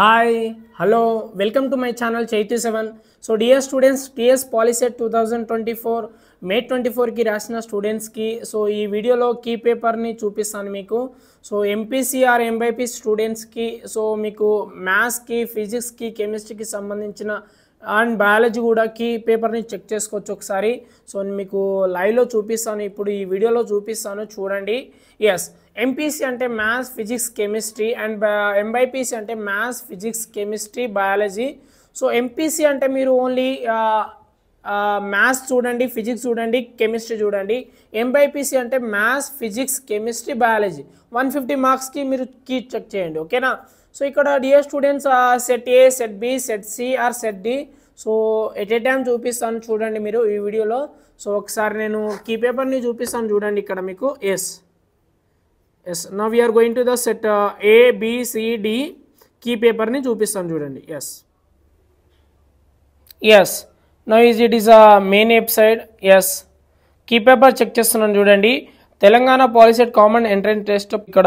hi hello welcome to my channel Chaitu seven so dear students TS POLYCET two thousand twenty four May twenty ఫోర్కి రాసిన స్టూడెంట్స్కి so ఈ వీడియోలో key పేపర్ని చూపిస్తాను మీకు సో ఎంపీసీఆర్ ఎంబైపీ స్టూడెంట్స్కి సో మీకు మ్యాథ్స్కి ఫిజిక్స్కి కెమిస్ట్రీకి సంబంధించిన అండ్ బయాలజీ కూడా కీ పేపర్ని చెక్ చేసుకోవచ్చు ఒకసారి సో మీకు లైవ్లో చూపిస్తాను ఇప్పుడు ఈ వీడియోలో చూపిస్తాను చూడండి ఎస్ ఎంపీసీ అంటే maths physics chemistry and MBiPC అంటే maths physics chemistry biology so MPC అంటే మీరు ఓన్లీ మ్యాథ్స్ చూడండి ఫిజిక్స్ చూడండి కెమిస్ట్రీ చూడండి ఎంబైపీసీ అంటే maths physics chemistry biology one fifty మార్క్స్కి మీరు కీ చెక్ చేయండి ఓకేనా సో ఇక్కడ dear students set A set B set C or set D so at a time చూపిస్తాను చూడండి మీరు ఈ వీడియోలో సో ఒకసారి నేను కీ పేపర్ని చూపిస్తాను చూడండి ఇక్కడ మీకు ఎస్ ఎస్ నా we are going to the set A BCD key పేపర్ని చూపిస్తాను చూడండి yes yes no is it is a main website yes key paper check చేస్తున్నాను చూడండి Telangana at common entrance test ఇక్కడ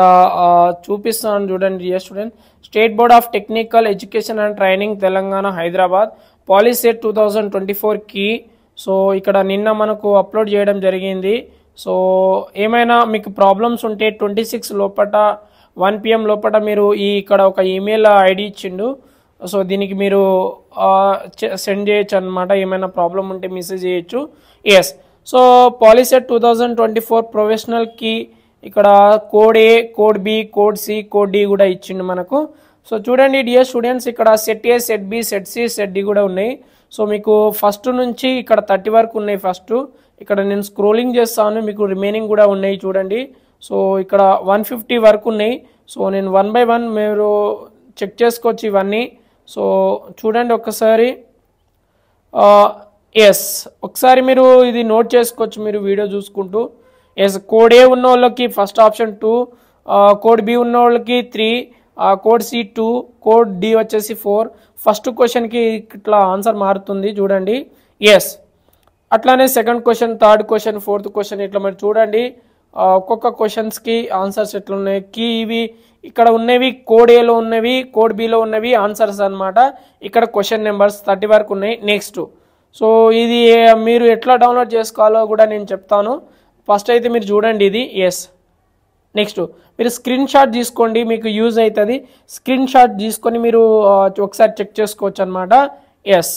చూపిస్తున్నాను చూడండి yes student state board of technical education and training Telangana Hyderabad POLYCET two thousand twenty key so ఇక్కడ నిన్న మనకు upload చేయడం జరిగింది సో ఏమైనా మీకు ప్రాబ్లమ్స్ ఉంటే ట్వంటీ సిక్స్ లోపట వన్ పిఎం లోపల మీరు ఈ ఇక్కడ ఒక ఈమెయిల్ ఐడి ఇచ్చిండు సో దీనికి మీరు సెండ్ చేయొచ్చు అనమాట ఏమైనా ప్రాబ్లం ఉంటే మెసేజ్ చేయొచ్చు yes so POLYCET two thousand twenty four ప్రొఫెషనల్కి ఇక్కడ code A code B code C code D కూడా ఇచ్చిండు మనకు సో చూడండి డియర్ స్టూడెంట్స్ ఇక్కడ set A set B set C set D కూడా ఉన్నాయి సో మీకు ఫస్ట్ నుంచి ఇక్కడ థర్టీ వరకు ఉన్నాయి ఫస్ట్ ఇక్కడ నేను స్క్రోలింగ్ చేస్తాను మీకు రిమైనింగ్ కూడా ఉన్నాయి చూడండి సో ఇక్కడ వన్ ఫిఫ్టీ వరకు ఉన్నాయి సో నేను వన్ బై వన్ మీరు చెక్ చేసుకోవచ్చు ఇవన్నీ సో చూడండి ఒక్కసారి ఎస్ ఒకసారి మీరు ఇది నోట్ చేసుకోవచ్చు మీరు వీడియో చూసుకుంటూ ఎస్ కోడ్ ఏ ఉన్న వాళ్ళకి first option two code B ఉన్న వాళ్ళకి three code C two code D వచ్చేసి ఫోర్ ఫస్ట్ క్వశ్చన్కి ఇట్లా ఆన్సర్ మారుతుంది చూడండి ఎస్ అట్లానే second question third question fourth question ఇట్లా మరి చూడండి ఒక్కొక్క క్వశ్చన్స్కి ఆన్సర్స్ ఎట్లున్నాయి కీ ఇవి ఇక్కడ ఉన్నవి కోడ్ ఏలో ఉన్నవి కోడ్ బిలో ఉన్నవి ఆన్సర్స్ అనమాట ఇక్కడ క్వశ్చన్ నెంబర్స్ థర్టీ వరకు ఉన్నాయి నెక్స్ట్ సో ఇది మీరు ఎట్లా డౌన్లోడ్ చేసుకోవాలో కూడా నేను చెప్తాను ఫస్ట్ అయితే మీరు చూడండి ఇది ఎస్ నెక్స్ట్ మీరు స్క్రీన్ షాట్ తీసుకోండి మీకు యూజ్ అవుతుంది స్క్రీన్ షాట్ తీసుకొని మీరు ఒకసారి చెక్ చేసుకోవచ్చు అనమాట ఎస్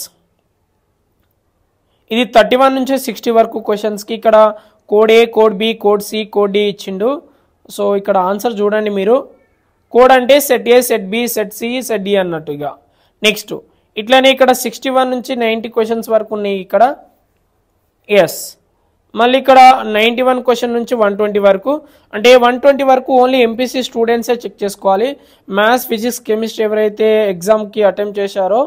ఇది థర్టీ వన్ నుంచి సిక్స్టీ వరకు క్వశ్చన్స్కి ఇక్కడ code A code B code C code D ఇచ్చిండు సో ఇక్కడ ఆన్సర్ చూడండి మీరు కోడ్ అంటే set A set B set C set D అన్నట్టు ఇక నెక్స్ట్ ఇట్లానే ఇక్కడ సిక్స్టీ వన్ నుంచి నైంటీ క్వశ్చన్స్ వరకు ఉన్నాయి ఇక్కడ ఎస్ మళ్ళీ ఇక్కడ నైంటీ వన్ క్వశ్చన్ నుంచి వన్ ట్వంటీ వరకు అంటే వన్ ట్వంటీ వరకు ఓన్లీ ఎంపీసీ స్టూడెంట్సే చెక్ చేసుకోవాలి మ్యాథ్స్ ఫిజిక్స్ కెమిస్ట్రీ ఎవరైతే ఎగ్జామ్కి అటెంప్ట్ చేశారో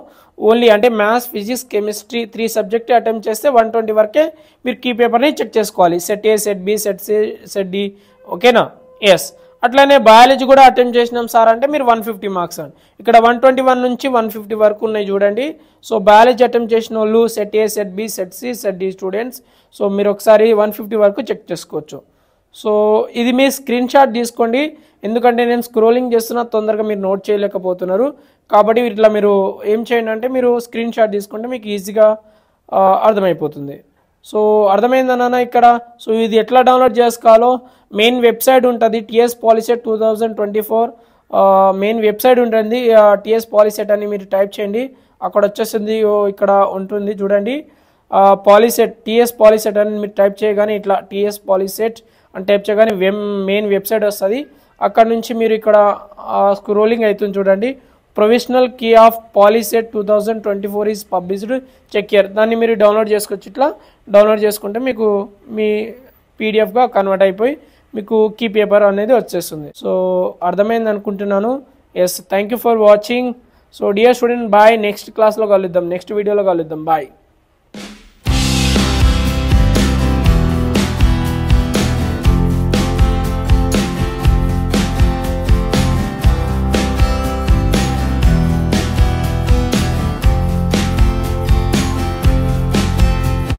ఓన్లీ అంటే maths physics chemistry three subject attempt చేస్తే వన్ ట్వంటీ వరకే మీరు కీ పేపర్ని చెక్ చేసుకోవాలి set A set B set C set D ఓకేనా ఎస్ అట్లానే బయాలజీ కూడా అటెంప్ట్ చేసినాం సార్ అంటే మీరు వన్ ఫిఫ్టీ మార్క్స్ అండి ఇక్కడ వన్ ట్వంటీ వన్ నుంచి వన్ ఫిఫ్టీ వరకు ఉన్నాయి చూడండి సో బయాలజీ అటెంప్ట్ చేసిన వాళ్ళు set A set B set C set D students so మీరు ఒకసారి వన్ ఫిఫ్టీ వరకు చెక్ చేసుకోవచ్చు సో ఇది మీ స్క్రీన్ షాట్ తీసుకోండి ఎందుకంటే నేను స్క్రోలింగ్ చేస్తున్నా తొందరగా మీరు నోట్ చేయలేకపోతున్నారు కాబట్టి ఇట్లా మీరు ఏం చేయండి అంటే మీరు స్క్రీన్ షాట్ తీసుకుంటే మీకు ఈజీగా అర్థమైపోతుంది సో అర్థమైందన్న ఇక్కడ సో ఇది ఎట్లా డౌన్లోడ్ చేసుకోవాలో మెయిన్ వెబ్సైట్ ఉంటుంది TS POLYCET two thousand twenty four main website ఉంటుంది టిఎస్ పాలిసెట్ అని మీరు టైప్ చేయండి అక్కడ వచ్చేసింది ఇక్కడ ఉంటుంది చూడండి పాలిసెట్ టిఎస్ పాలిసెట్ అని మీరు టైప్ చేయగానే ఇట్లా టిఎస్ పాలిసెట్ అని టైప్ చేయగానే మెయిన్ వెబ్సైట్ వస్తుంది అక్కడ నుంచి మీరు ఇక్కడ స్క్రోలింగ్ అవుతుంది చూడండి provisional key of POLYCET two thousand twenty four is published check here దాన్ని మీరు డౌన్లోడ్ చేసుకోవచ్చు ఇట్లా డౌన్లోడ్ చేసుకుంటే మీకు మీ పీడిఎఫ్గా కన్వర్ట్ అయిపోయి మీకు కీ పేపర్ అనేది వచ్చేస్తుంది సో అర్థమైంది అనుకుంటున్నాను yes thank you for watching so dear student bye next క్లాస్లో కలుద్దాం నెక్స్ట్ వీడియోలో కలుద్దాం బాయ్